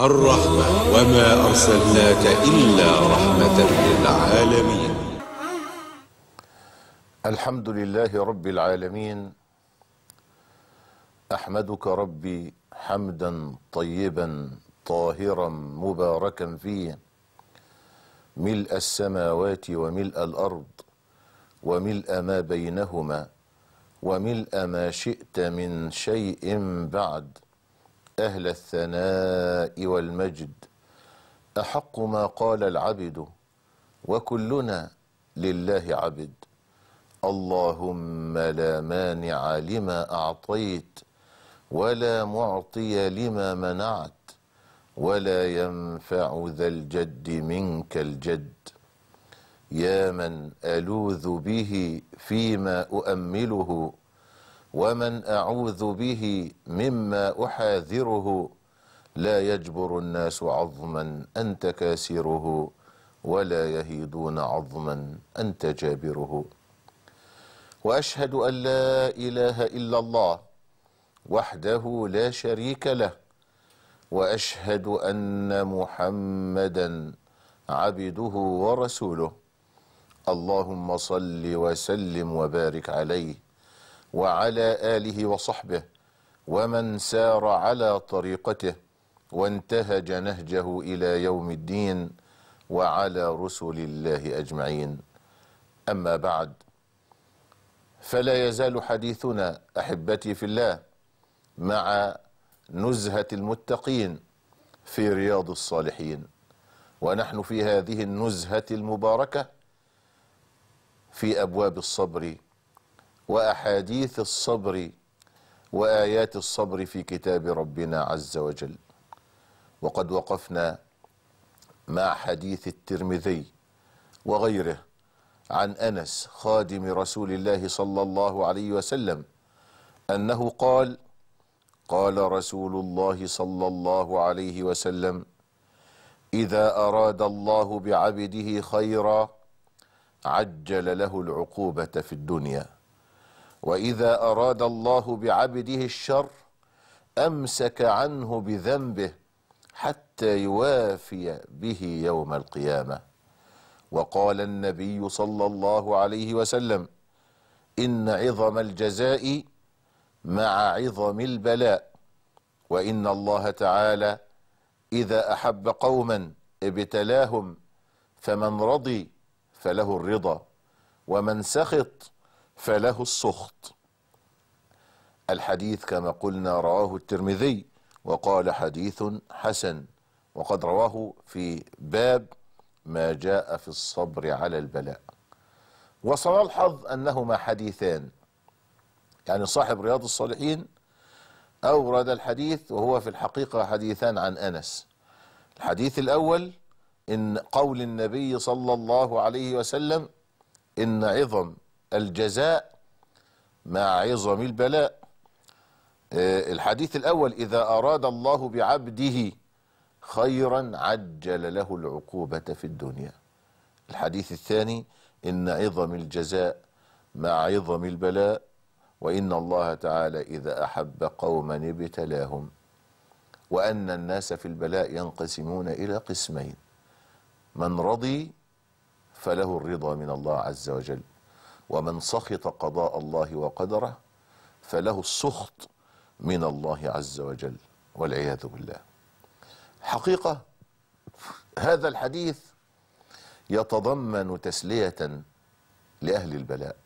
الرحمة وما أرسلناك إلا رحمة للعالمين الحمد لله رب العالمين أحمدك ربي حمدا طيبا طاهرا مباركا فيه ملء السماوات وملء الأرض وملء ما بينهما وملء ما شئت من شيء بعد أهل الثناء والمجد أحق ما قال العبد وكلنا لله عبد اللهم لا مانع لما أعطيت ولا معطي لما منعت ولا ينفع ذا الجد منك الجد يا من ألوذ به فيما أؤمله ومن أعوذ به مما أحاذره لا يجبر الناس عظما أنت كاسره ولا يهيدون عظما أنت جابره وأشهد أن لا إله إلا الله وحده لا شريك له وأشهد أن محمدا عبده ورسوله اللهم صل وسلم وبارك عليه وعلى آله وصحبه ومن سار على طريقته وانتهج نهجه إلى يوم الدين وعلى رسل الله أجمعين أما بعد فلا يزال حديثنا أحبتي في الله مع نزهة المتقين في رياض الصالحين ونحن في هذه النزهة المباركة في أبواب الصبر وأحاديث الصبر وآيات الصبر في كتاب ربنا عز وجل وقد وقفنا مع حديث الترمذي وغيره عن أنس خادم رسول الله صلى الله عليه وسلم أنه قال قال رسول الله صلى الله عليه وسلم إذا أراد الله بعبده خيرا عجل له العقوبة في الدنيا واذا اراد الله بعبده الشر امسك عنه بذنبه حتى يوافي به يوم القيامه وقال النبي صلى الله عليه وسلم ان عظم الجزاء مع عظم البلاء وان الله تعالى اذا احب قوما ابتلاهم فمن رضي فله الرضا ومن سخط فله السخط الحديث كما قلنا رواه الترمذي وقال حديث حسن وقد رواه في باب ما جاء في الصبر على البلاء وسنلحظ أنهما حديثان يعني صاحب رياض الصالحين أورد الحديث وهو في الحقيقة حديثان عن أنس الحديث الأول إن قول النبي صلى الله عليه وسلم إن عظم الجزاء مع عظم البلاء آه، الحديث الأول إذا أراد الله بعبده خيرا عجل له العقوبة في الدنيا الحديث الثاني إن عظم الجزاء مع عظم البلاء وإن الله تعالى إذا أحب قوما ابتلاهم وأن الناس في البلاء ينقسمون إلى قسمين من رضي فله الرضا من الله عز وجل ومن سخط قضاء الله وقدره فله السخط من الله عز وجل والعياذ بالله حقيقة هذا الحديث يتضمن تسلية لأهل البلاء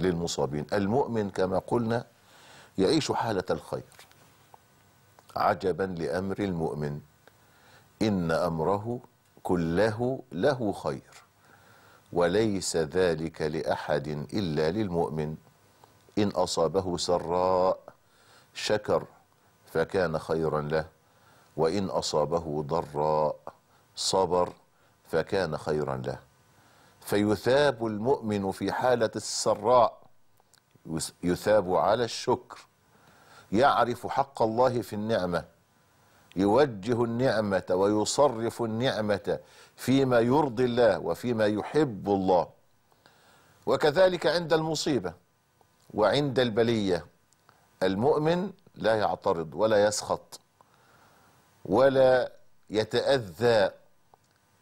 للمصابين المؤمن كما قلنا يعيش حالة الخير عجبا لأمر المؤمن إن أمره كله له خير وليس ذلك لأحد إلا للمؤمن إن أصابه سراء شكر فكان خيرا له وإن أصابه ضراء صبر فكان خيرا له فيثاب المؤمن في حالة السراء يثاب على الشكر يعرف حق الله في النعمة يوجه النعمة ويصرف النعمة فيما يرضي الله وفيما يحب الله وكذلك عند المصيبة وعند البلية المؤمن لا يعترض ولا يسخط ولا يتأذى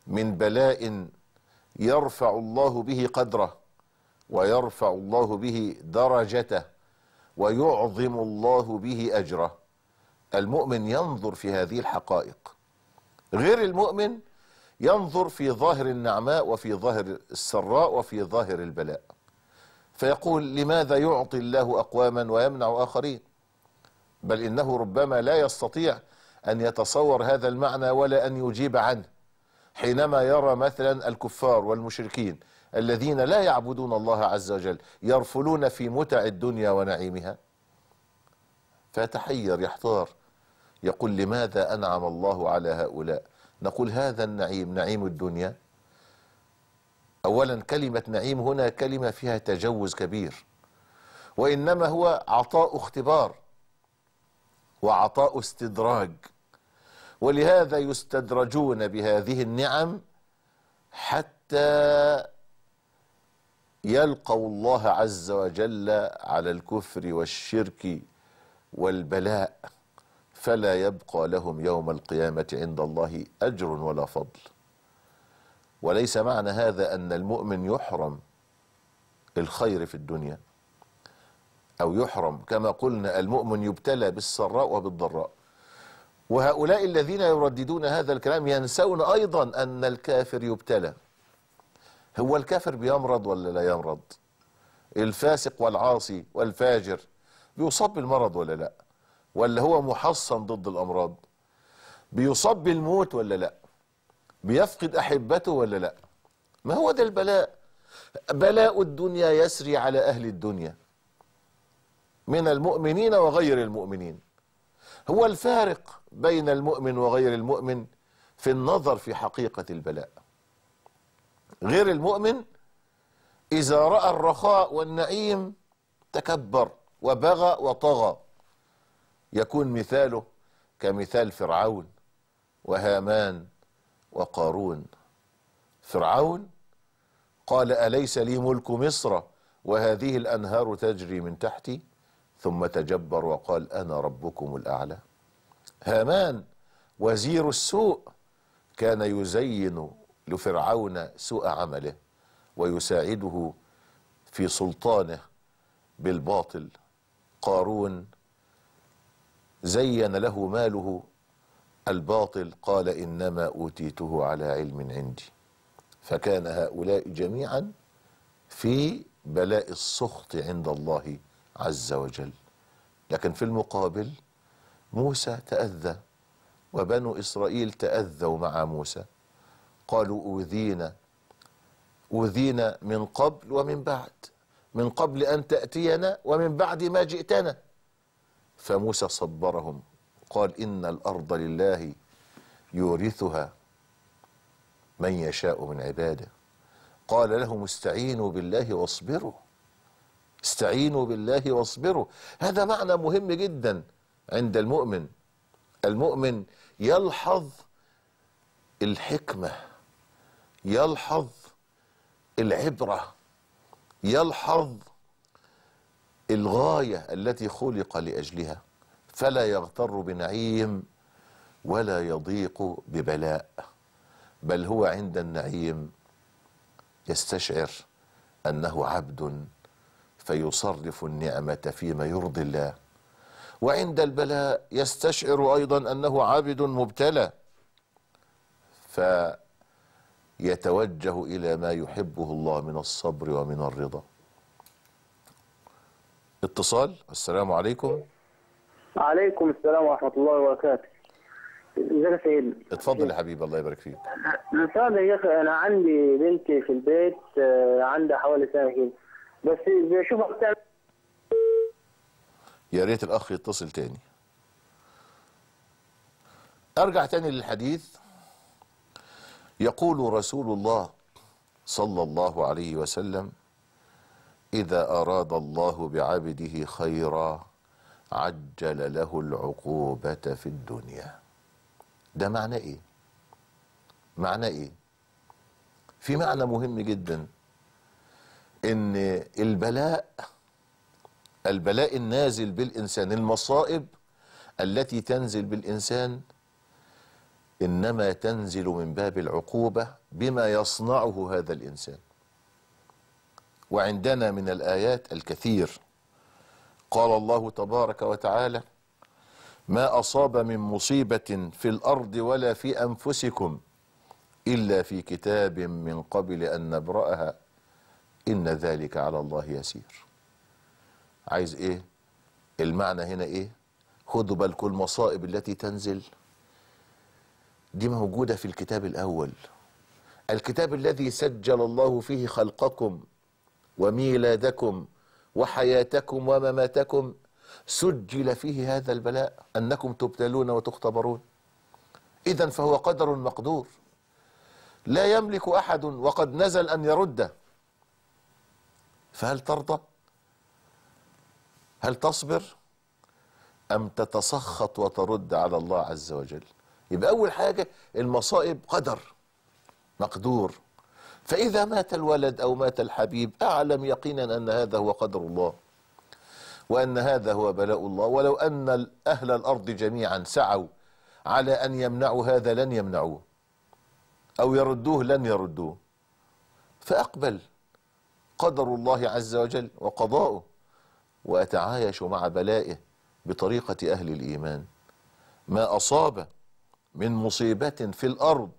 من بلاء يرفع الله به قدره ويرفع الله به درجته ويعظم الله به أجره المؤمن ينظر في هذه الحقائق غير المؤمن ينظر في ظاهر النعماء وفي ظاهر السراء وفي ظاهر البلاء فيقول لماذا يعطي الله أقواما ويمنع آخرين بل إنه ربما لا يستطيع أن يتصور هذا المعنى ولا أن يجيب عنه حينما يرى مثلا الكفار والمشركين الذين لا يعبدون الله عز وجل يرفلون في متع الدنيا ونعيمها فتحير يحتار يقول لماذا أنعم الله على هؤلاء نقول هذا النعيم نعيم الدنيا أولا كلمة نعيم هنا كلمة فيها تجوز كبير وإنما هو عطاء اختبار وعطاء استدراج ولهذا يستدرجون بهذه النعم حتى يلقوا الله عز وجل على الكفر والشرك والبلاء فلا يبقى لهم يوم القيامة عند الله أجر ولا فضل وليس معنى هذا أن المؤمن يحرم الخير في الدنيا أو يحرم كما قلنا المؤمن يبتلى بالسراء وبالضراء وهؤلاء الذين يرددون هذا الكلام ينسون أيضا أن الكافر يبتلى هو الكافر بيمرض ولا لا يمرض الفاسق والعاصي والفاجر بيصاب بالمرض ولا لا ولا هو محصن ضد الأمراض بيصاب بالموت ولا لا بيفقد أحبته ولا لا ما هو ده البلاء بلاء الدنيا يسري على أهل الدنيا من المؤمنين وغير المؤمنين هو الفارق بين المؤمن وغير المؤمن في النظر في حقيقة البلاء غير المؤمن إذا رأى الرخاء والنعيم تكبر وبغى وطغى يكون مثاله كمثال فرعون وهامان وقارون فرعون قال أليس لي ملك مصر وهذه الأنهار تجري من تحتي ثم تجبر وقال أنا ربكم الأعلى هامان وزير السوء كان يزين لفرعون سوء عمله ويساعده في سلطانه بالباطل قارون زين له ماله الباطل قال إنما أوتيته على علم عندي فكان هؤلاء جميعا في بلاء السخط عند الله عز وجل لكن في المقابل موسى تأذى وبنو إسرائيل تأذوا مع موسى قالوا أوذينا أوذينا من قبل ومن بعد من قبل أن تأتينا ومن بعد ما جئتنا فموسى صبرهم قال إن الأرض لله يورثها من يشاء من عباده قال لهم استعينوا بالله واصبروا استعينوا بالله واصبروا هذا معنى مهم جدا عند المؤمن المؤمن يلحظ الحكمة يلحظ العبرة يلحظ الغاية التي خلق لأجلها فلا يغتر بنعيم ولا يضيق ببلاء بل هو عند النعيم يستشعر أنه عبد فيصرف النعمة فيما يرضي الله وعند البلاء يستشعر أيضا أنه عبد مبتلى فيتوجه إلى ما يحبه الله من الصبر ومن الرضا اتصال السلام عليكم عليكم السلام ورحمه الله وبركاته ازيك يا سيدنا اتفضل يا حبيبي الله يبارك فيك الفرد يا اخي انا عندي بنتي في البيت آه، عندها حوالي سنه كده بس بشوفها بتعمل يا ريت الاخ يتصل تاني ارجع تاني للحديث يقول رسول الله صلى الله عليه وسلم إذا أراد الله بعبده خيرا عجل له العقوبة في الدنيا ده معنى إيه؟ معنى إيه؟ في معنى مهم جدا إن البلاء البلاء النازل بالإنسان المصائب التي تنزل بالإنسان إنما تنزل من باب العقوبة بما يصنعه هذا الإنسان وعندنا من الآيات الكثير قال الله تبارك وتعالى ما أصاب من مصيبة في الأرض ولا في أنفسكم إلا في كتاب من قبل أن نبرأها إن ذلك على الله يسير عايز إيه المعنى هنا إيه خذوا بالكم المصائب التي تنزل دي موجودة في الكتاب الأول الكتاب الذي سجل الله فيه خلقكم وميلادكم وحياتكم ومماتكم سجل فيه هذا البلاء أنكم تبتلون وتختبرون إذا فهو قدر مقدور لا يملك أحد وقد نزل أن يرده فهل ترضى هل تصبر أم تتسخط وترد على الله عز وجل يبقى أول حاجة المصائب قدر مقدور فإذا مات الولد أو مات الحبيب أعلم يقينا أن هذا هو قدر الله وأن هذا هو بلاء الله ولو أن أهل الأرض جميعا سعوا على أن يمنعوا هذا لن يمنعوه أو يردوه لن يردوه فأقبل قدر الله عز وجل وقضاؤه وأتعايش مع بلائه بطريقة أهل الإيمان ما أصاب من مصيبة في الأرض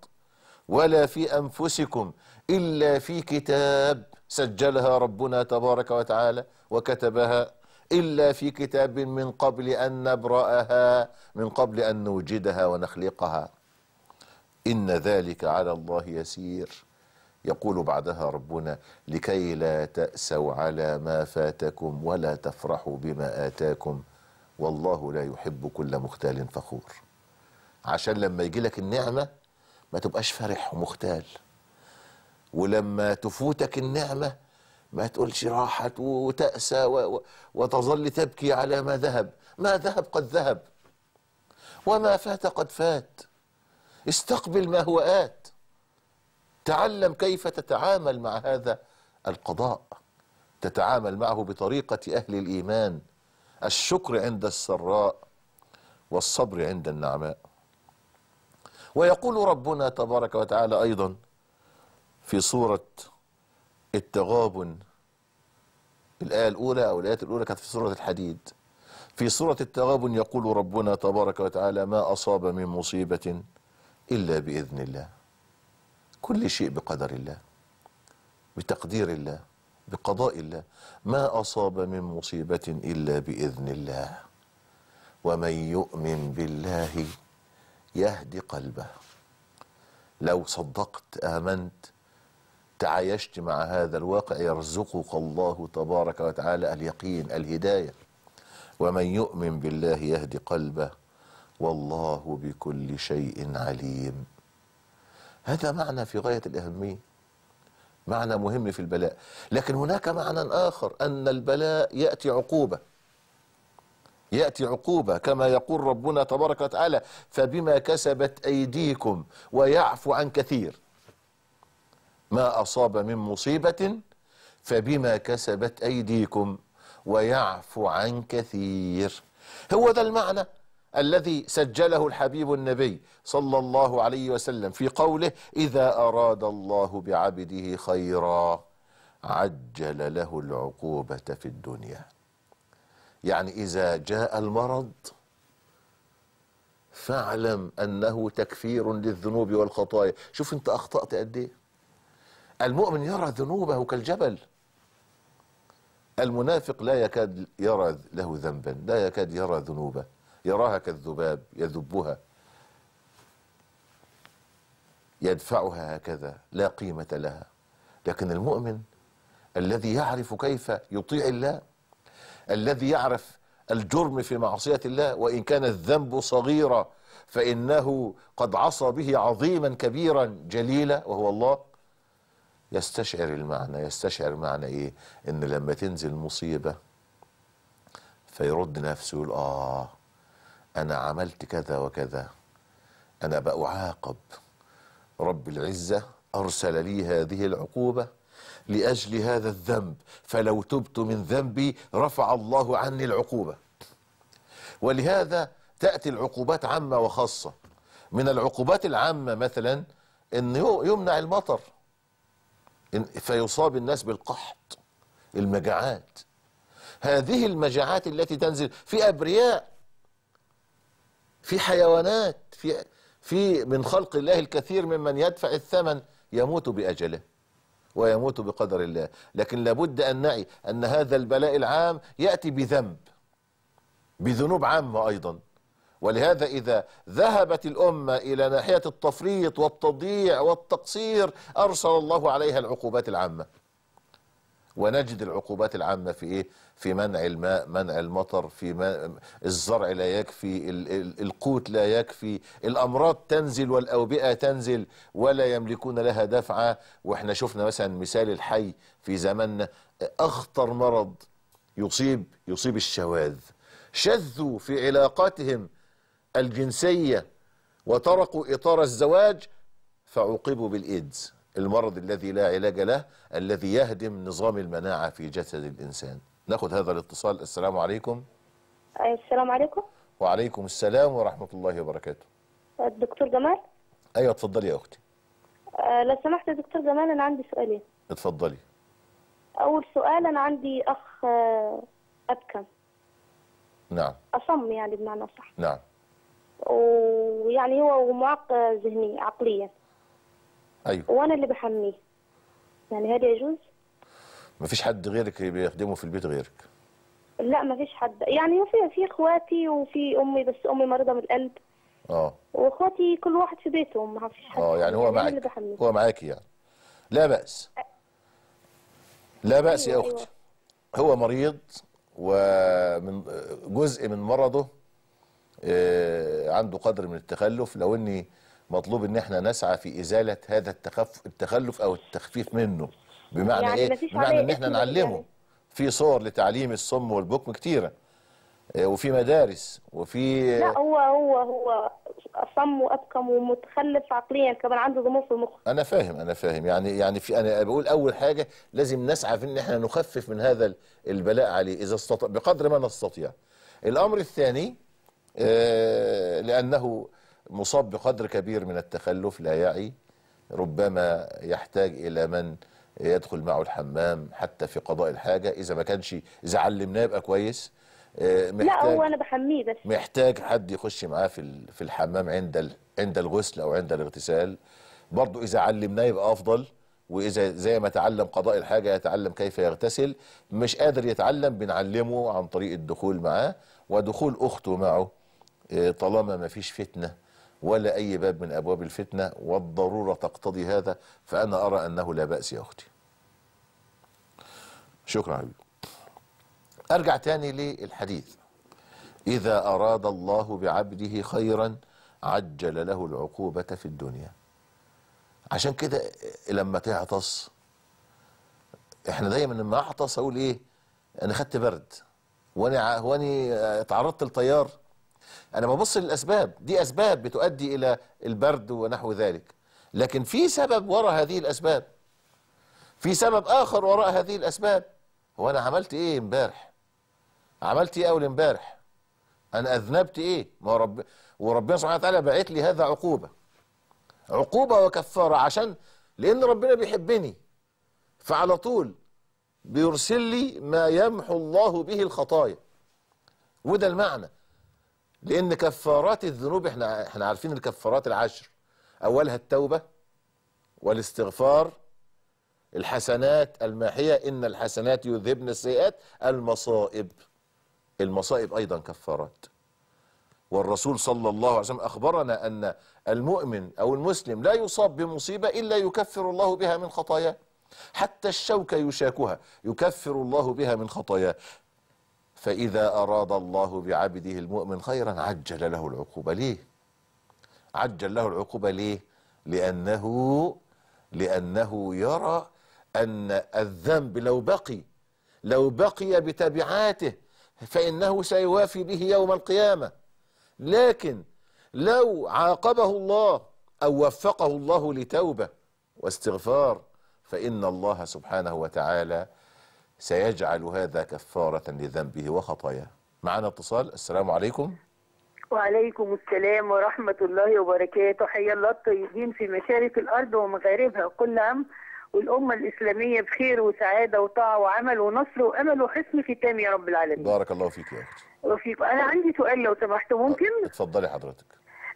ولا في أنفسكم إلا في كتاب سجلها ربنا تبارك وتعالى وكتبها إلا في كتاب من قبل أن نبرأها من قبل أن نوجدها ونخلقها إن ذلك على الله يسير يقول بعدها ربنا لكي لا تأسوا على ما فاتكم ولا تفرحوا بما آتاكم والله لا يحب كل مختال فخور عشان لما يجي لك النعمة ما تبقاش فرح ومختال ولما تفوتك النعمة ما تقولش راحت وتأسى وتظل تبكي على ما ذهب ما ذهب قد ذهب وما فات قد فات استقبل ما هو آت تعلم كيف تتعامل مع هذا القضاء تتعامل معه بطريقة أهل الإيمان الشكر عند السراء والصبر عند النعماء ويقول ربنا تبارك وتعالى أيضا في صورة التغابن الآية الأولى أو الآيات الأولى كانت في سورة الحديد في سورة التغابن يقول ربنا تبارك وتعالى ما أصاب من مصيبة إلا بإذن الله كل شيء بقدر الله بتقدير الله بقضاء الله ما أصاب من مصيبة إلا بإذن الله ومن يؤمن بالله يهدي قلبه لو صدقت آمنت تعايشت مع هذا الواقع يرزقك الله تبارك وتعالى اليقين الهداية ومن يؤمن بالله يهدي قلبه والله بكل شيء عليم هذا معنى في غاية الأهمية معنى مهم في البلاء لكن هناك معنى آخر أن البلاء يأتي عقوبة يأتي عقوبة كما يقول ربنا تبارك وتعالى فبما كسبت أيديكم ويعفو عن كثير ما أصاب من مصيبة فبما كسبت أيديكم ويعفو عن كثير هو ده المعنى الذي سجله الحبيب النبي صلى الله عليه وسلم في قوله إذا أراد الله بعبده خيرا عجل له العقوبة في الدنيا يعني إذا جاء المرض فاعلم أنه تكفير للذنوب والخطايا شوف أنت أخطأت قد إيه المؤمن يرى ذنوبه كالجبل المنافق لا يكاد يرى له ذنبا لا يكاد يرى ذنوبه يراها كالذباب يذبها يدفعها هكذا لا قيمة لها لكن المؤمن الذي يعرف كيف يطيع الله الذي يعرف الجرم في معصية الله وإن كان الذنب صغيرا فإنه قد عصى به عظيما كبيرا جليلا وهو الله يستشعر المعنى يستشعر معنى ايه ان لما تنزل مصيبة فيرد نفسه يقول اه انا عملت كذا وكذا انا بأعاقب رب العزة ارسل لي هذه العقوبة لاجل هذا الذنب فلو تبت من ذنبي رفع الله عني العقوبة ولهذا تأتي العقوبات عامة وخاصة من العقوبات العامة مثلا أن يمنع المطر فيصاب الناس بالقحط المجاعات هذه المجاعات التي تنزل في أبرياء في حيوانات في في من خلق الله الكثير ممن يدفع الثمن يموت بأجله ويموت بقدر الله لكن لابد أن نعي أن هذا البلاء العام يأتي بذنب بذنوب عامة أيضا ولهذا إذا ذهبت الأمة إلى ناحية التفريط والتضييع والتقصير أرسل الله عليها العقوبات العامة ونجد العقوبات العامة في إيه؟ في منع الماء منع المطر في ما الزرع لا يكفي القوت لا يكفي الأمراض تنزل والأوبئة تنزل ولا يملكون لها دفعة وإحنا شفنا مثلا مثال الحي في زماننا أخطر مرض يصيب يصيب الشواذ شذوا في علاقاتهم الجنسية وتركوا إطار الزواج فعوقبوا بالإيدز المرض الذي لا علاج له الذي يهدم نظام المناعة في جسد الإنسان نأخذ هذا الاتصال السلام عليكم السلام عليكم وعليكم السلام ورحمة الله وبركاته الدكتور جمال أيوة اتفضلي يا أختي أه لو سمحت يا دكتور جمال أنا عندي سؤالين اتفضلي أول سؤال أنا عندي أخ أه، أبكم نعم أصم يعني بمعنى صح نعم ويعني هو معاق ذهنيا عقليا ايوه وانا اللي بحميه يعني هذا يجوز ما فيش حد غيرك بيخدمه في البيت غيرك لا ما فيش حد يعني في في اخواتي وفي امي بس امي مريضه من القلب اه واخواتي كل واحد في بيته ما فيش حد اه يعني هو يعني معاك هو معاكي يعني لا باس لا باس أيوة يا اختي أيوة. هو مريض ومن جزء من مرضه آه، عنده قدر من التخلف لو اني مطلوب ان احنا نسعى في ازاله هذا التخف التخلف او التخفيف منه بمعنى يعني ايه بمعنى ان احنا نعلمه في صور لتعليم الصم والبكم كتيره آه، وفي مدارس وفي لا هو هو هو صم وابكم ومتخلف عقليا كمان عنده ضمور في المخ انا فاهم انا فاهم يعني يعني في انا بقول اول حاجه لازم نسعى في ان احنا نخفف من هذا البلاء عليه اذا استطاع بقدر ما نستطيع الامر الثاني آه، لأنه مصاب بقدر كبير من التخلف لا يعي ربما يحتاج إلى من يدخل معه الحمام حتى في قضاء الحاجة إذا ما كانش إذا علمناه يبقى كويس محتاج آه، لا هو أنا بحميه بس محتاج حد يخش معاه في في الحمام عند عند الغسل أو عند الاغتسال برضه إذا علمناه يبقى أفضل وإذا زي ما تعلم قضاء الحاجة يتعلم كيف يغتسل مش قادر يتعلم بنعلمه عن طريق الدخول معاه ودخول أخته معه إيه، طالما ما فيش فتنة ولا أي باب من أبواب الفتنة والضرورة تقتضي هذا فأنا أرى أنه لا بأس يا أختي شكرا حبيبي أرجع تاني للحديث إذا أراد الله بعبده خيرا عجل له العقوبة في الدنيا عشان كده لما تعطس احنا دايما لما اعطس اقول ايه انا خدت برد وانا اتعرضت لتيار انا ببص للاسباب دي اسباب بتؤدي الى البرد ونحو ذلك لكن في سبب وراء هذه الاسباب في سبب اخر وراء هذه الاسباب هو انا عملت ايه امبارح عملت ايه اول امبارح انا اذنبت ايه ما رب وربنا سبحانه وتعالى باعت لي هذا عقوبه عقوبه وكفاره عشان لان ربنا بيحبني فعلى طول بيرسل لي ما يمحو الله به الخطايا وده المعنى لأن كفارات الذنوب احنا احنا عارفين الكفارات العشر أولها التوبة والاستغفار الحسنات الماحية إن الحسنات يذهبن السيئات المصائب المصائب أيضا كفارات والرسول صلى الله عليه وسلم أخبرنا أن المؤمن أو المسلم لا يصاب بمصيبة إلا يكفر الله بها من خطاياه حتى الشوكة يشاكها يكفر الله بها من خطاياه فإذا أراد الله بعبده المؤمن خيرا عجل له العقوبة ليه عجل له العقوبة ليه لأنه لأنه يرى أن الذنب لو بقي لو بقي بتبعاته فإنه سيوافي به يوم القيامة لكن لو عاقبه الله أو وفقه الله لتوبة واستغفار فإن الله سبحانه وتعالى سيجعل هذا كفارة لذنبه وخطاياه معنا اتصال السلام عليكم وعليكم السلام ورحمة الله وبركاته حيا الله الطيبين في مشارق الأرض ومغاربها كل عام والأمة الإسلامية بخير وسعادة وطاعة وعمل ونصر وأمل وحسن ختام يا رب العالمين بارك الله فيك يا أختي وفيك أنا عندي سؤال لو سمحت ممكن اتفضلي حضرتك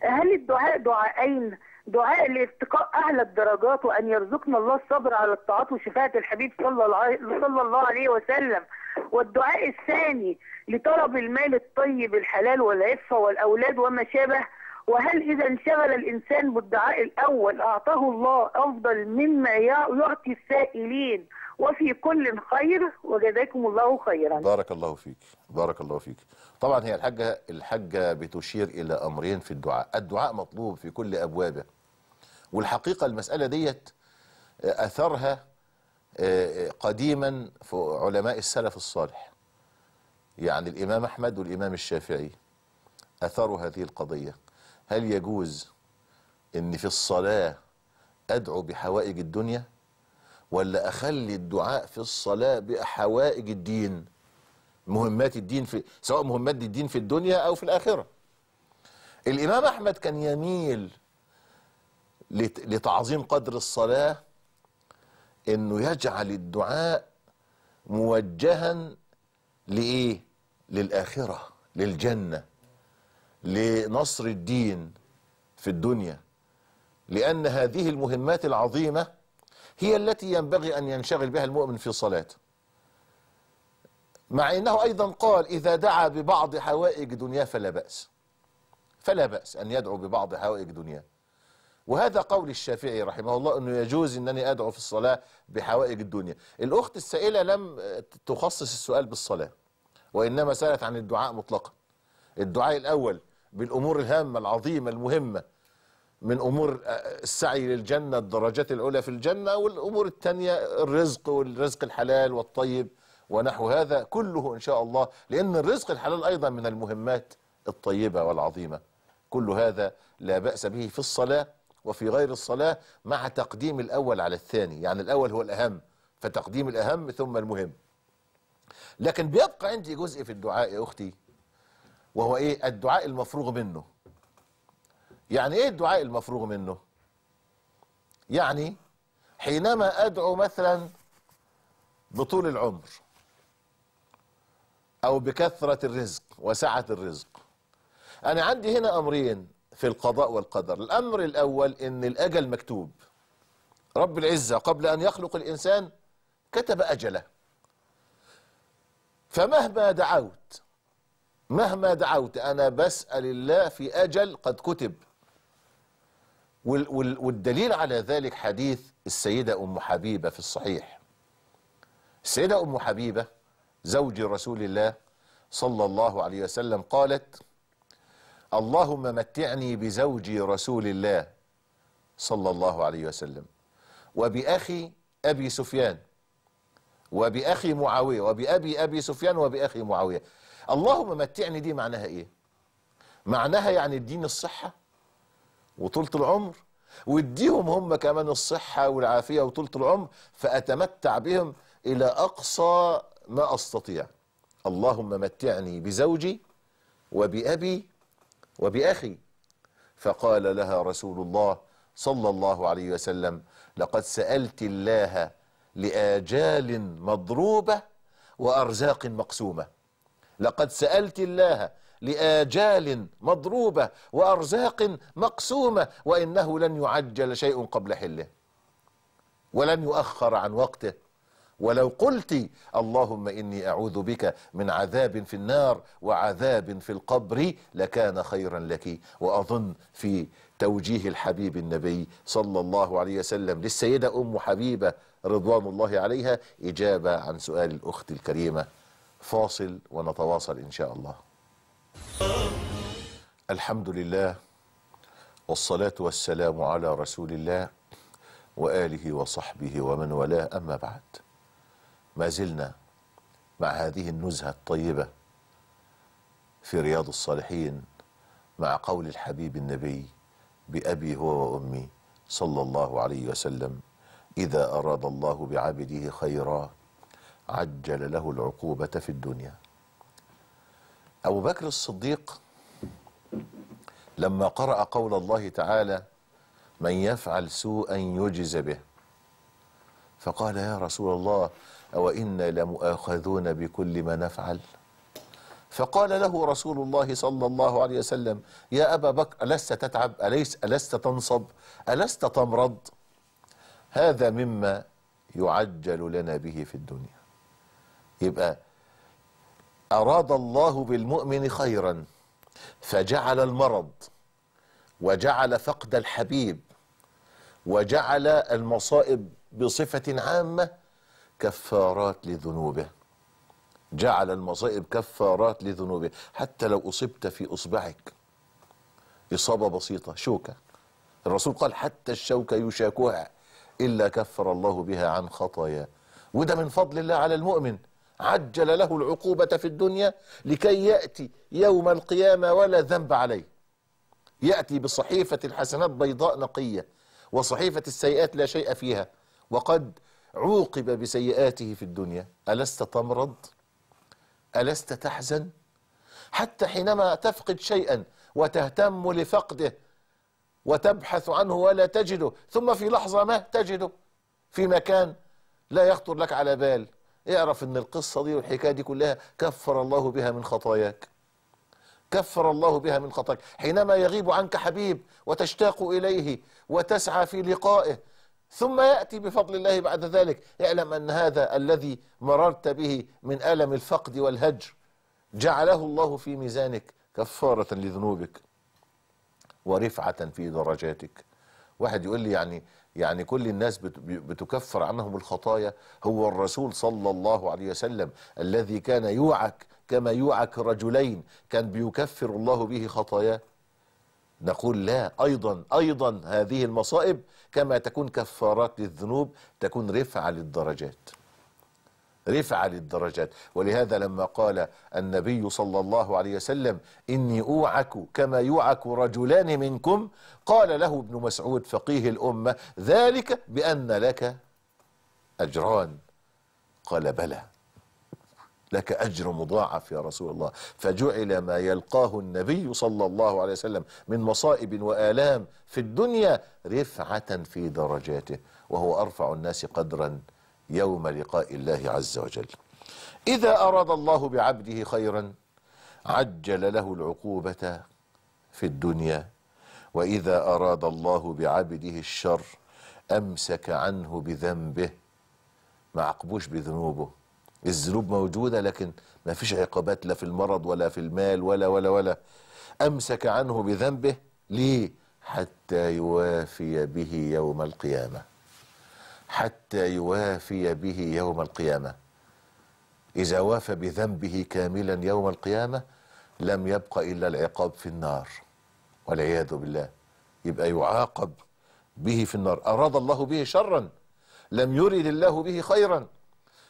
هل الدعاء دعاءين دعاء لارتقاء أعلى الدرجات وأن يرزقنا الله الصبر على الطاعات وشفاعة الحبيب صلى الله عليه وسلم والدعاء الثاني لطلب المال الطيب الحلال والعفة والأولاد وما شابه وهل إذا انشغل الإنسان بالدعاء الأول أعطاه الله أفضل مما يعطي السائلين وفي كل خير وجزاكم الله خيرا بارك الله فيك بارك الله فيك طبعا هي الحاجة الحاجة بتشير إلى أمرين في الدعاء الدعاء مطلوب في كل أبوابه والحقيقة المسألة ديت آه، أثرها آه، قديما في علماء السلف الصالح يعني الإمام أحمد والإمام الشافعي أثروا هذه القضية هل يجوز أن في الصلاة أدعو بحوائج الدنيا ولا اخلي الدعاء في الصلاه بحوائج الدين مهمات الدين في سواء مهمات الدين في الدنيا او في الاخره الامام احمد كان يميل لتعظيم قدر الصلاه انه يجعل الدعاء موجها لايه للاخره للجنه لنصر الدين في الدنيا لان هذه المهمات العظيمه هي التي ينبغي أن ينشغل بها المؤمن في صلاته مع أنه أيضا قال إذا دعا ببعض حوائج دنيا فلا بأس فلا بأس أن يدعو ببعض حوائج دنيا وهذا قول الشافعي رحمه الله أنه يجوز أنني أدعو في الصلاة بحوائج الدنيا الأخت السائلة لم تخصص السؤال بالصلاة وإنما سألت عن الدعاء مطلقا الدعاء الأول بالأمور الهامة العظيمة المهمة من امور آه، السعي للجنه الدرجات الاولى في الجنه والامور الثانيه الرزق والرزق الحلال والطيب ونحو هذا كله ان شاء الله لان الرزق الحلال ايضا من المهمات الطيبه والعظيمه كل هذا لا باس به في الصلاه وفي غير الصلاه مع تقديم الاول على الثاني يعني الاول هو الاهم فتقديم الاهم ثم المهم لكن بيبقى عندي جزء في الدعاء يا اختي وهو ايه الدعاء المفروغ منه يعني ايه الدعاء المفروغ منه يعني حينما ادعو مثلا بطول العمر او بكثره الرزق وسعه الرزق انا عندي هنا امرين في القضاء والقدر الامر الاول ان الاجل مكتوب رب العزه قبل ان يخلق الانسان كتب اجله فمهما دعوت مهما دعوت انا بسال الله في اجل قد كتب والدليل على ذلك حديث السيدة أم حبيبة في الصحيح السيدة أم حبيبة زوج رسول الله صلى الله عليه وسلم قالت اللهم متعني بزوجي رسول الله صلى الله عليه وسلم وبأخي أبي سفيان وبأخي معاوية وبأبي أبي سفيان وبأخي معاوية اللهم متعني دي معناها إيه معناها يعني الدين الصحة وطولة العمر واديهم هم كمان الصحة والعافية وطولة العمر فأتمتع بهم إلى أقصى ما أستطيع اللهم متعني بزوجي وبأبي وبأخي فقال لها رسول الله صلى الله عليه وسلم لقد سألت الله لآجال مضروبة وأرزاق مقسومة لقد سألت الله لآجال مضروبة وأرزاق مقسومة وإنه لن يعجل شيء قبل حله ولن يؤخر عن وقته ولو قلت اللهم إني أعوذ بك من عذاب في النار وعذاب في القبر لكان خيرا لك وأظن في توجيه الحبيب النبي صلى الله عليه وسلم للسيدة أم حبيبة رضوان الله عليها إجابة عن سؤال الأخت الكريمة فاصل ونتواصل إن شاء الله الحمد لله والصلاة والسلام على رسول الله وآله وصحبه ومن والاه أما بعد ما زلنا مع هذه النزهة الطيبة في رياض الصالحين مع قول الحبيب النبي بأبي هو وأمي صلى الله عليه وسلم إذا أراد الله بعبده خيرا عجل له العقوبة في الدنيا أبو بكر الصديق لما قرأ قول الله تعالى من يفعل سوءا يجز به فقال يا رسول الله أو إنا لمؤاخذون بكل ما نفعل فقال له رسول الله صلى الله عليه وسلم يا أبا بكر ألست تتعب أليس ألست تنصب ألست تمرض هذا مما يعجل لنا به في الدنيا يبقى أراد الله بالمؤمن خيرا فجعل المرض وجعل فقد الحبيب وجعل المصائب بصفة عامة كفارات لذنوبه جعل المصائب كفارات لذنوبه حتى لو أصبت في إصبعك إصابة بسيطة شوكة الرسول قال حتى الشوكة يشاكوها إلا كفر الله بها عن خطاياه وده من فضل الله على المؤمن عجل له العقوبة في الدنيا لكي يأتي يوم القيامة ولا ذنب عليه يأتي بصحيفة الحسنات بيضاء نقية وصحيفة السيئات لا شيء فيها وقد عوقب بسيئاته في الدنيا ألست تمرض؟ ألست تحزن؟ حتى حينما تفقد شيئا وتهتم لفقده وتبحث عنه ولا تجده ثم في لحظة ما تجده في مكان لا يخطر لك على بال اعرف ان القصة دي والحكاية دي كلها كفر الله بها من خطاياك كفر الله بها من خطاياك حينما يغيب عنك حبيب وتشتاق إليه وتسعى في لقائه ثم يأتي بفضل الله بعد ذلك اعلم أن هذا الذي مررت به من ألم الفقد والهجر جعله الله في ميزانك كفارة لذنوبك ورفعة في درجاتك واحد يقول لي يعني يعني كل الناس بتكفر عنهم الخطايا هو الرسول صلى الله عليه وسلم الذي كان يوعك كما يوعك رجلين كان بيكفر الله به خطاياه نقول لا أيضا أيضا هذه المصائب كما تكون كفارات للذنوب تكون رفعة للدرجات رفع للدرجات ولهذا لما قال النبي صلى الله عليه وسلم إني أوعك كما يوعك رجلان منكم قال له ابن مسعود فقيه الأمة ذلك بأن لك أجران قال بلى لك أجر مضاعف يا رسول الله فجعل ما يلقاه النبي صلى الله عليه وسلم من مصائب وآلام في الدنيا رفعة في درجاته وهو أرفع الناس قدرا يوم لقاء الله عز وجل إذا أراد الله بعبده خيرا عجل له العقوبة في الدنيا وإذا أراد الله بعبده الشر أمسك عنه بذنبه ما عقبوش بذنوبه الذنوب موجودة لكن ما فيش عقابات لا في المرض ولا في المال ولا ولا ولا أمسك عنه بذنبه ليه حتى يوافي به يوم القيامه حتى يوافي به يوم القيامة إذا وافى بذنبه كاملا يوم القيامة لم يبق إلا العقاب في النار والعياذ بالله يبقى يعاقب به في النار أراد الله به شرا لم يرد الله به خيرا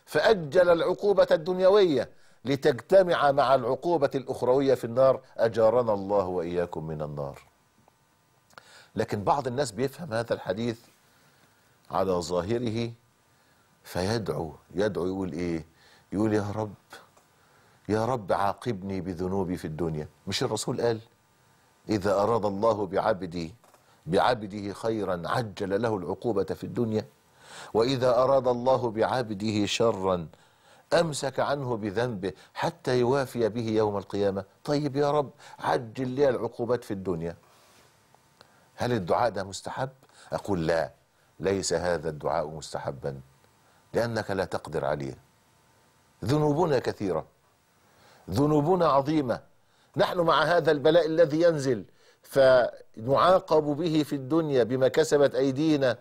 فأجل العقوبة الدنيوية لتجتمع مع العقوبة الأخروية في النار أجارنا الله وإياكم من النار لكن بعض الناس بيفهم هذا الحديث على ظاهره فيدعو يدعو يقول ايه يقول يا رب يا رب عاقبني بذنوبي في الدنيا مش الرسول قال إذا أراد الله بعبدي بعبده خيرا عجل له العقوبة في الدنيا وإذا أراد الله بعبده شرا أمسك عنه بذنبه حتى يوافي به يوم القيامة طيب يا رب عجل لي العقوبات في الدنيا هل الدعاء ده مستحب؟ أقول لا ليس هذا الدعاء مستحبا لانك لا تقدر عليه ذنوبنا كثيره ذنوبنا عظيمه نحن مع هذا البلاء الذي ينزل فنعاقب به في الدنيا بما كسبت ايدينا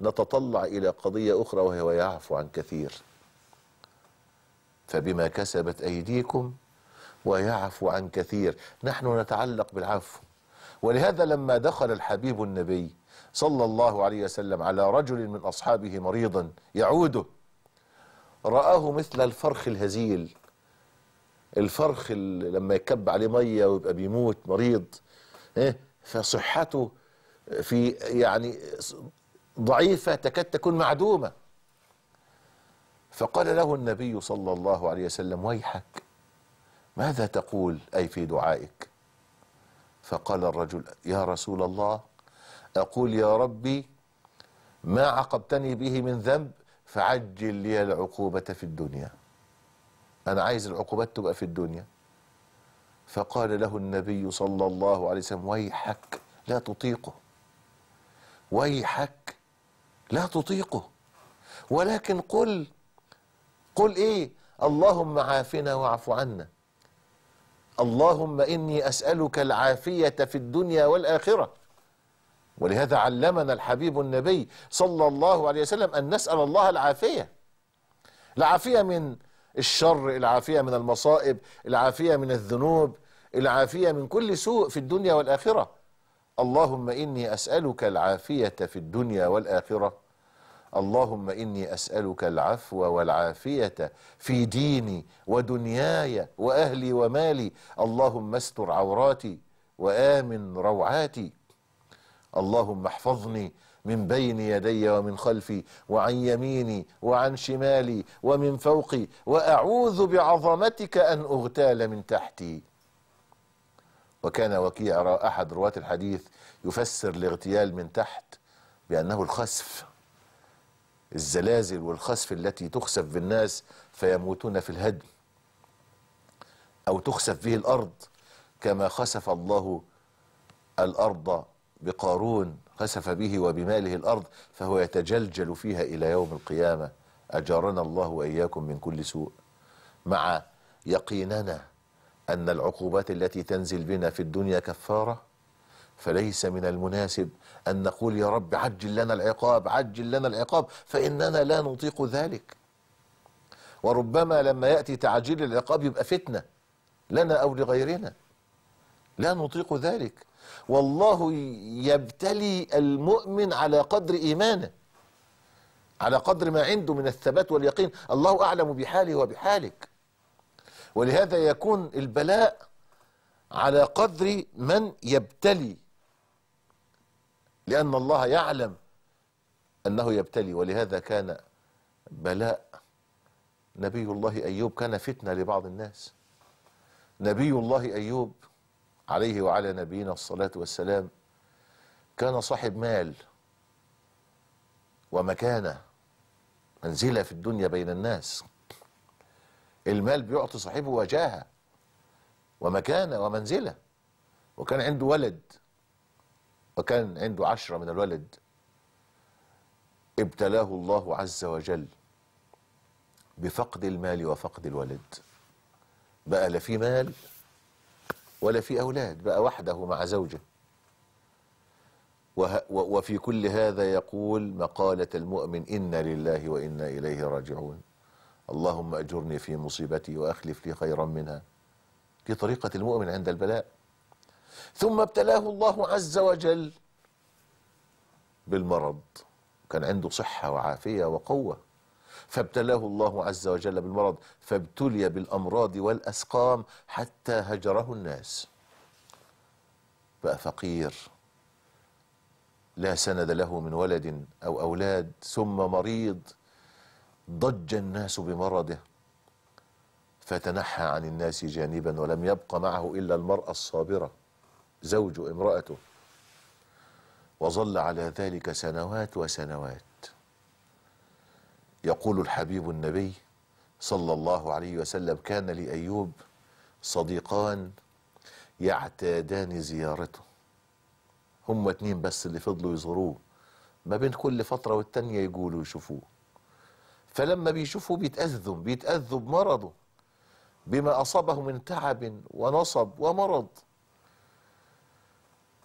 نتطلع الى قضيه اخرى وهي ويعفو عن كثير فبما كسبت ايديكم ويعفو عن كثير نحن نتعلق بالعفو ولهذا لما دخل الحبيب النبي صلى الله عليه وسلم على رجل من أصحابه مريضا يعوده رآه مثل الفرخ الهزيل الفرخ لما يكب عليه مية ويبقى بيموت مريض إيه؟ فصحته في يعني ضعيفة تكاد تكون معدومة فقال له النبي صلى الله عليه وسلم ويحك ماذا تقول أي في دعائك فقال الرجل يا رسول الله أقول يا ربي ما عاقبتني به من ذنب فعجل لي العقوبة في الدنيا أنا عايز العقوبات تبقى في الدنيا فقال له النبي صلى الله عليه وسلم ويحك لا تطيقه ويحك لا تطيقه ولكن قل قل ايه اللهم عافنا واعف عنا اللهم اني اسالك العافيه في الدنيا والاخره ولهذا علمنا الحبيب النبي صلى الله عليه وسلم أن نسأل الله العافية العافية من الشر العافية من المصائب العافية من الذنوب العافية من كل سوء في الدنيا والآخرة اللهم إني أسألك العافية في الدنيا والآخرة اللهم إني أسألك العفو والعافية في ديني ودنياي وأهلي ومالي اللهم استر عوراتي وآمن روعاتي اللهم احفظني من بين يدي ومن خلفي وعن يميني وعن شمالي ومن فوقي واعوذ بعظمتك ان اغتال من تحتي وكان وكيع احد رواه الحديث يفسر الاغتيال من تحت بانه الخسف الزلازل والخسف التي تخسف بالناس فيموتون في الهدم او تخسف به الارض كما خسف الله الارض بقارون خسف به وبماله الأرض فهو يتجلجل فيها إلى يوم القيامة أجارنا الله وإياكم من كل سوء مع يقيننا أن العقوبات التي تنزل بنا في الدنيا كفارة فليس من المناسب أن نقول يا رب عجل لنا العقاب عجل لنا العقاب فإننا لا نطيق ذلك وربما لما يأتي تعجيل العقاب يبقى فتنة لنا أو لغيرنا لا نطيق ذلك والله يبتلي المؤمن على قدر إيمانه على قدر ما عنده من الثبات واليقين الله أعلم بحاله وبحالك ولهذا يكون البلاء على قدر من يبتلي لأن الله يعلم أنه يبتلي ولهذا كان بلاء نبي الله أيوب كان فتنة لبعض الناس نبي الله أيوب عليه وعلى نبينا الصلاة والسلام كان صاحب مال ومكانة منزلة في الدنيا بين الناس المال بيعطي صاحبه وجاهة ومكانة ومنزلة وكان عنده ولد وكان عنده عشرة من الولد ابتلاه الله عز وجل بفقد المال وفقد الولد بقى لا في مال ولا في أولاد بقى وحده مع زوجه وفي كل هذا يقول مقالة المؤمن إنا لله وإنا إليه راجعون اللهم أجرني في مصيبتي وأخلف لي خيرا منها دي طريقة المؤمن عند البلاء ثم ابتلاه الله عز وجل بالمرض كان عنده صحة وعافية وقوة فابتلاه الله عز وجل بالمرض فابتلي بالأمراض والأسقام حتى هجره الناس بقى فقير لا سند له من ولد أو أولاد ثم مريض ضج الناس بمرضه فتنحى عن الناس جانبا ولم يبق معه إلا المرأة الصابرة زوج امرأته وظل على ذلك سنوات وسنوات يقول الحبيب النبي صلى الله عليه وسلم كان لأيوب صديقان يعتادان زيارته هما اتنين بس اللي فضلوا يزوروه ما بين كل فترة والتانية يقولوا يشوفوه فلما بيشوفوا بيتأذوا بيتأذوا بمرضه بما أصابه من تعب ونصب ومرض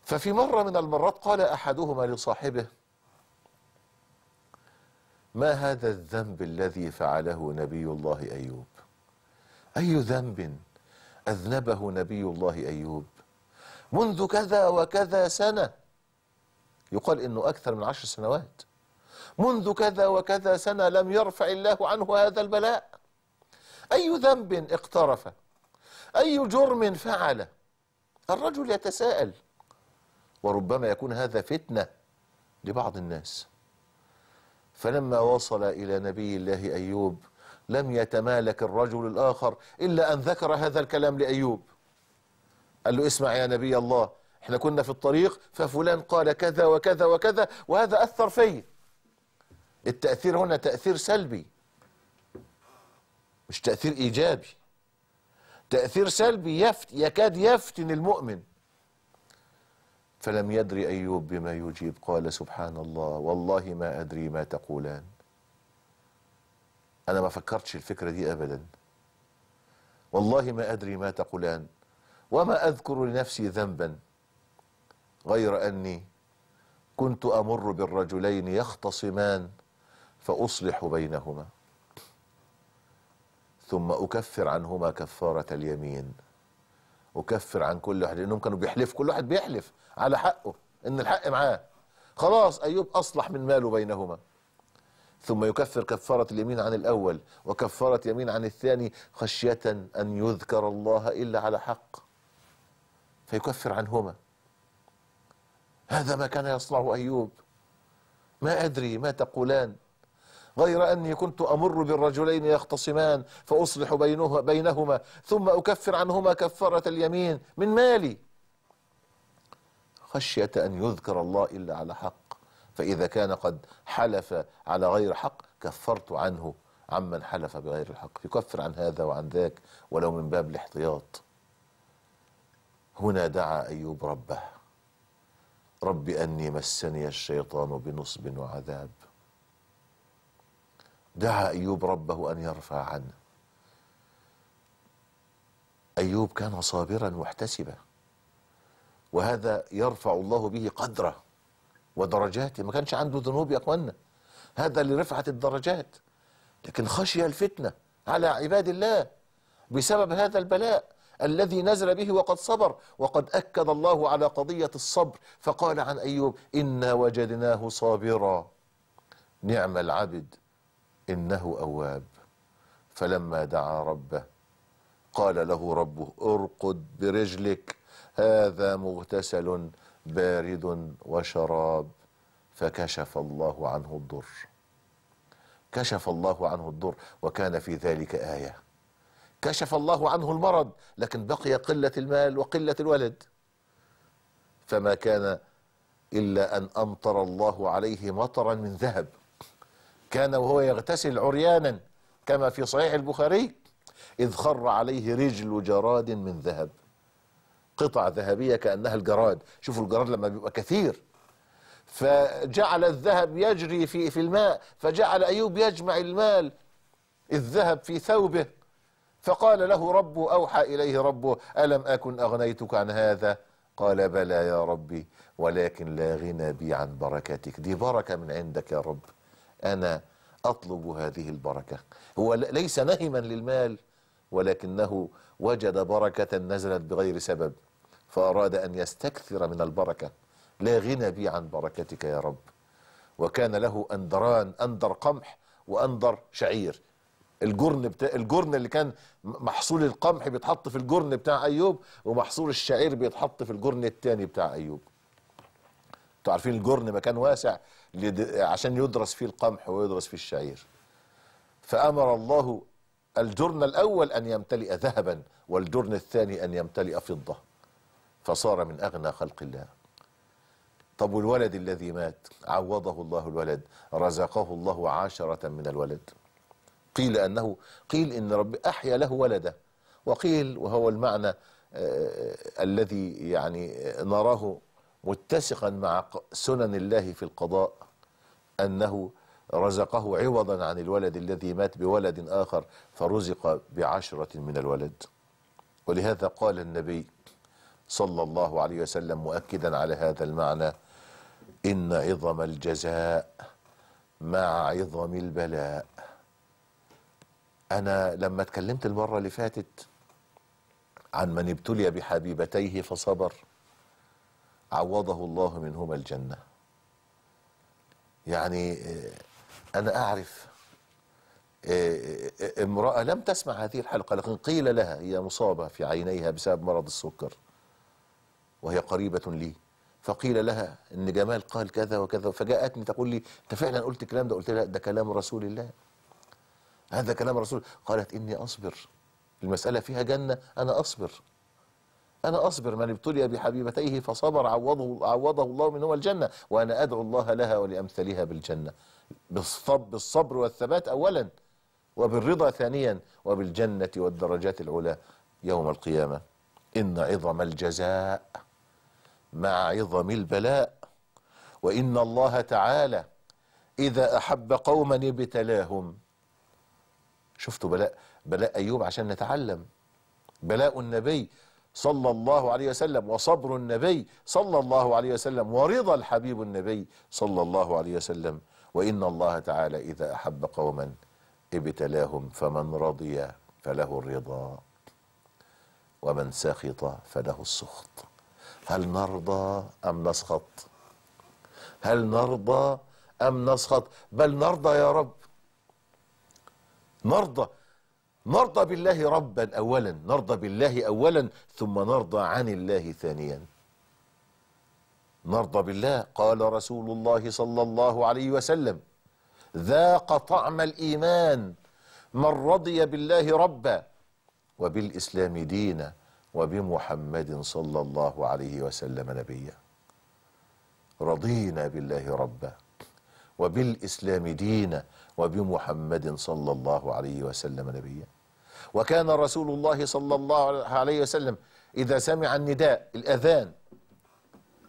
ففي مرة من المرات قال أحدهما لصاحبه ما هذا الذنب الذي فعله نبي الله أيوب أي ذنب أذنبه نبي الله أيوب منذ كذا وكذا سنة يقال إنه أكثر من عشر سنوات منذ كذا وكذا سنة لم يرفع الله عنه هذا البلاء أي ذنب اقترف أي جرم فعل الرجل يتساءل وربما يكون هذا فتنة لبعض الناس فلما وصل إلى نبي الله أيوب لم يتمالك الرجل الآخر إلا أن ذكر هذا الكلام لأيوب قال له اسمع يا نبي الله احنا كنا في الطريق ففلان قال كذا وكذا وكذا وهذا أثر في التأثير هنا تأثير سلبي مش تأثير إيجابي تأثير سلبي يفت يكاد يفتن المؤمن فلم يدري أيوب بما يجيب قال سبحان الله والله ما أدري ما تقولان أنا ما فكرتش الفكرة دي أبدا والله ما أدري ما تقولان وما أذكر لنفسي ذنبا غير أني كنت أمر بالرجلين يختصمان فأصلح بينهما ثم أكفر عنهما كفارة اليمين أكفر عن كل واحد لأنهم كانوا بيحلف كل واحد بيحلف على حقه ان الحق معاه خلاص ايوب اصلح من ماله بينهما ثم يكفر كفارة اليمين عن الأول وكفارة يمين عن الثاني خشية أن يذكر الله إلا على حق فيكفر عنهما هذا ما كان يصنعه أيوب ما أدري ما تقولان غير أني كنت أمر بالرجلين يختصمان فأصلح بينهما ثم أكفر عنهما كفارة اليمين من مالي خشية أن يذكر الله إلا على حق فإذا كان قد حلف على غير حق كفرت عنه عمن حلف بغير الحق يكفر عن هذا وعن ذاك ولو من باب الاحتياط هنا دعا أيوب ربه رب أني مسني الشيطان بنصب وعذاب دعا أيوب ربه أن يرفع عنه أيوب كان صابرا واحتسبا وهذا يرفع الله به قدره ودرجاته ما كانش عنده ذنوب يا اخوانا هذا لرفعه الدرجات لكن خشي الفتنه على عباد الله بسبب هذا البلاء الذي نزل به وقد صبر وقد اكد الله على قضيه الصبر فقال عن ايوب انا وجدناه صابرا نعم العبد انه اواب فلما دعا ربه قال له ربه ارقد برجلك هذا مغتسل بارد وشراب فكشف الله عنه الضر كشف الله عنه الضر وكان في ذلك آية كشف الله عنه المرض لكن بقي قلة المال وقلة الولد فما كان إلا أن أمطر الله عليه مطرا من ذهب كان وهو يغتسل عريانا كما في صحيح البخاري إذ خر عليه رجل جراد من ذهب قطع ذهبية كأنها الجراد شوفوا الجراد لما بيبقى كثير فجعل الذهب يجري في, في الماء فجعل أيوب يجمع المال الذهب في ثوبه فقال له ربه أوحى إليه ربه ألم أكن أغنيتك عن هذا قال بلى يا ربي ولكن لا غنى بي عن بركتك دي بركة من عندك يا رب أنا أطلب هذه البركة هو ليس نهما للمال ولكنه وجد بركة نزلت بغير سبب فأراد أن يستكثر من البركة لا غنى بي عن بركتك يا رب وكان له أندران أندر قمح وأندر شعير الجرن بتا... الجرن اللي كان محصول القمح بيتحط في الجرن بتاع أيوب ومحصول الشعير بيتحط في الجرن الثاني بتاع أيوب انتوا عارفين الجرن مكان واسع لد... عشان يدرس فيه القمح ويدرس فيه الشعير فأمر الله الجرن الأول أن يمتلئ ذهبا والجرن الثاني أن يمتلئ فضة فصار من أغنى خلق الله طب والولد الذي مات عوضه الله الولد رزقه الله عشرة من الولد قيل أنه قيل إن رب أحيا له ولده وقيل وهو المعنى آه، آه، الذي يعني نراه متسقا مع سنن الله في القضاء أنه رزقه عوضا عن الولد الذي مات بولد آخر فرزق بعشرة من الولد ولهذا قال النبي صلى الله عليه وسلم مؤكدا على هذا المعنى إن عظم الجزاء مع عظم البلاء أنا لما اتكلمت المرة اللي فاتت عن من ابتلي بحبيبتيه فصبر عوضه الله منهما الجنة يعني آه، أنا أعرف آه، آه، امرأة لم تسمع هذه الحلقة لكن قيل لها هي مصابة في عينيها بسبب مرض السكر وهي قريبة لي فقيل لها ان جمال قال كذا وكذا فجاءتني تقول لي انت فعلا قلت الكلام ده قلت لها ده كلام رسول الله هذا كلام رسول قالت اني اصبر المساله فيها جنه انا اصبر انا اصبر من ابتلي بحبيبتيه فصبر عوضه عوضه الله منهما الجنه وانا ادعو الله لها ولامثلها بالجنه بالصبر والثبات اولا وبالرضا ثانيا وبالجنه والدرجات العلى يوم القيامه ان عظم الجزاء مع عظم البلاء وإن الله تعالى إذا أحب قوما ابتلاهم شفتوا بلاء بلاء أيوب عشان نتعلم بلاء النبي صلى الله عليه وسلم وصبر النبي صلى الله عليه وسلم ورضا الحبيب النبي صلى الله عليه وسلم وإن الله تعالى إذا أحب قوما ابتلاهم فمن رضي فله الرضا ومن سخط فله السخط هل نرضى أم نسخط هل نرضى أم نسخط بل نرضى يا رب نرضى نرضى بالله ربا أولا نرضى بالله أولا ثم نرضى عن الله ثانيا نرضى بالله قال رسول الله صلى الله عليه وسلم ذاق طعم الإيمان من رضي بالله ربا وبالإسلام دينا وبمحمد صلى الله عليه وسلم نبيا رضينا بالله ربا وبالإسلام دينا وبمحمد صلى الله عليه وسلم نبيا وكان رسول الله صلى الله عليه وسلم إذا سمع النداء الأذان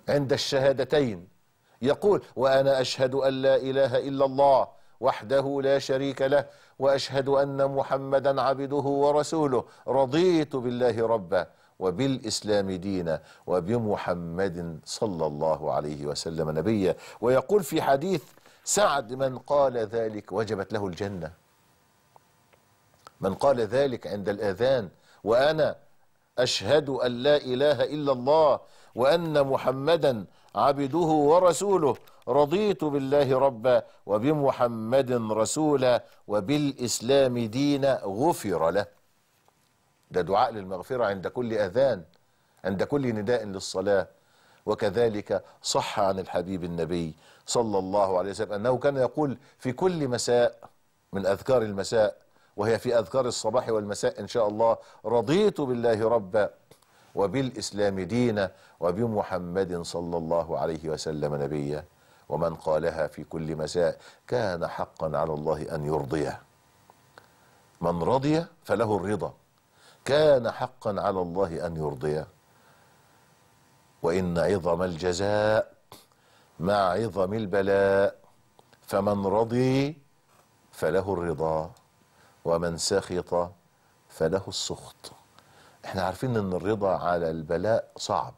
عند الشهادتين يقول وأنا أشهد أن لا إله إلا الله وحده لا شريك له واشهد ان محمدا عبده ورسوله رضيت بالله ربا وبالاسلام دينا وبمحمد صلى الله عليه وسلم نبيا ويقول في حديث سعد من قال ذلك وجبت له الجنه من قال ذلك عند الاذان وانا اشهد ان لا اله الا الله وان محمدا عبده ورسوله رضيت بالله ربا وبمحمد رسولا وبالاسلام دينا غفر له ده دعاء للمغفره عند كل اذان عند كل نداء للصلاه وكذلك صح عن الحبيب النبي صلى الله عليه وسلم انه كان يقول في كل مساء من اذكار المساء وهي في اذكار الصباح والمساء ان شاء الله رضيت بالله ربا وبالإسلام دينا وبمحمد صلى الله عليه وسلم نبيا ومن قالها في كل مساء كان حقا على الله أن يرضيه من رضي فله الرضا كان حقا على الله أن يرضيه وإن عظم الجزاء مع عظم البلاء فمن رضي فله الرضا ومن سخط فله السخط احنا عارفين ان الرضا على البلاء صعب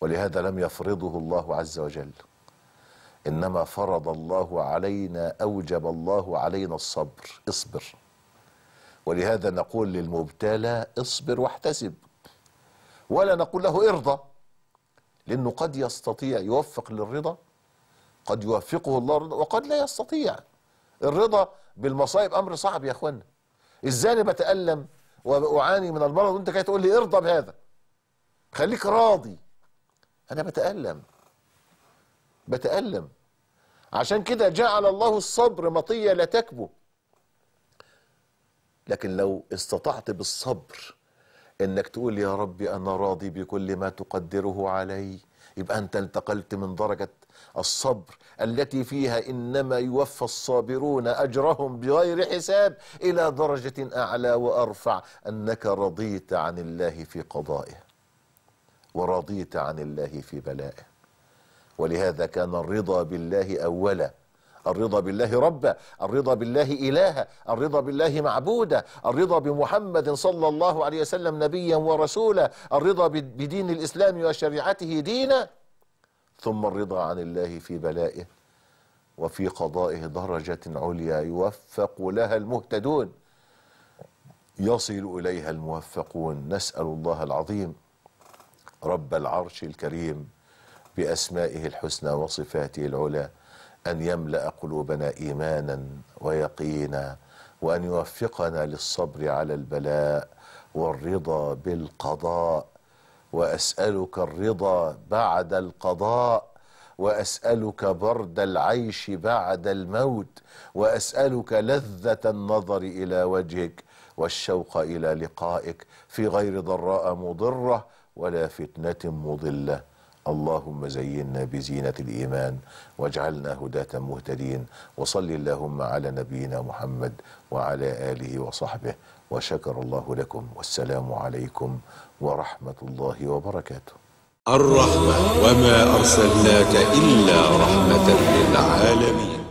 ولهذا لم يفرضه الله عز وجل انما فرض الله علينا اوجب الله علينا الصبر اصبر ولهذا نقول للمبتلى اصبر واحتسب ولا نقول له ارضى لانه قد يستطيع يوفق للرضا قد يوفقه الله وقد لا يستطيع الرضا بالمصائب امر صعب يا اخوانا ازاي انا بتالم واعاني من المرض وانت جاي تقول لي ارضى بهذا خليك راضي انا بتالم بتالم عشان كده جعل الله الصبر مطيه لا تكبو لكن لو استطعت بالصبر انك تقول يا ربي انا راضي بكل ما تقدره علي يبقى انت انتقلت من درجه الصبر التي فيها إنما يوفى الصابرون أجرهم بغير حساب إلى درجة أعلى وأرفع أنك رضيت عن الله في قضائه ورضيت عن الله في بلائه ولهذا كان الرضا بالله أولا الرضا بالله ربا الرضا بالله إلها الرضا بالله معبودا الرضا بمحمد صلى الله عليه وسلم نبيا ورسولا الرضا بدين الإسلام وشريعته دينا ثم الرضا عن الله في بلائه وفي قضائه درجة عليا يوفق لها المهتدون يصل إليها الموفقون نسأل الله العظيم رب العرش الكريم بأسمائه الحسنى وصفاته العلى أن يملأ قلوبنا إيمانا ويقينا وأن يوفقنا للصبر على البلاء والرضا بالقضاء واسالك الرضا بعد القضاء واسالك برد العيش بعد الموت واسالك لذه النظر الى وجهك والشوق الى لقائك في غير ضراء مضره ولا فتنه مضله اللهم زينا بزينه الايمان واجعلنا هداه مهتدين وصل اللهم على نبينا محمد وعلى اله وصحبه وشكر الله لكم والسلام عليكم ورحمة الله وبركاته الرحمة وما أرسلناك إلا رحمة للعالمين